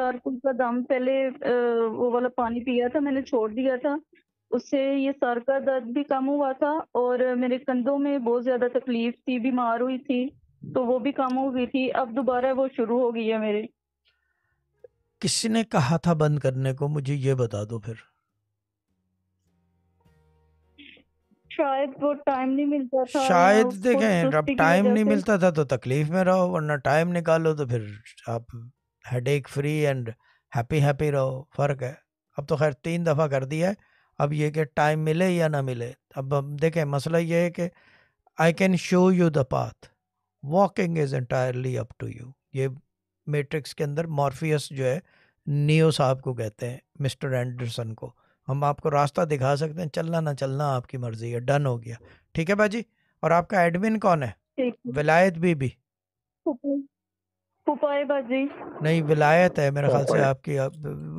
charcoal का दम पहले वो वाला पानी पिया था मैंने छोड़ दिया था उससे ये सर का दर्द भी कम हुआ था और मेरे कंधों में बहुत ज्यादा तकलीफ थी बीमार हुई थी तो वो भी कम हो गई थी अब दोबारा वो शुरू हो गई है मेरे किसने कहा था बंद करने को मुझे ये बता दो फिर शायद वो टाइम नहीं मिलता था शायद देखें अब टाइम नहीं मिलता था तो तकलीफ में रहो वरना टाइम निकालो तो फिर आप headache free and happy happy रहो फ़र्क है अब तो खैर तीन दफ़ा कर दिया है अब ये कि टाइम मिले या ना मिले अब हम देखें मसला ये है कि I can show you the path walking is entirely up to you ये मेट्रिक्स के अंदर मॉर्फियस जो है नियो साहब को कहते हैं मिस्टर एंडरसन को हम आपको रास्ता दिखा सकते हैं चलना ना चलना आपकी मर्जी है डन हो गया ठीक है भाजी और आपका एडमिन कौन है विलायत बीबी पाए भाजी नहीं विलायत है मेरे हाँ, ख्याल से आपकी आप,